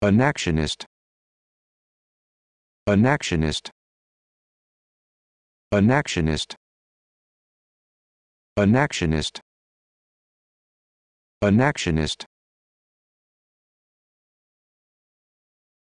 An actionist. An actionist. An actionist. An actionist. An actionist.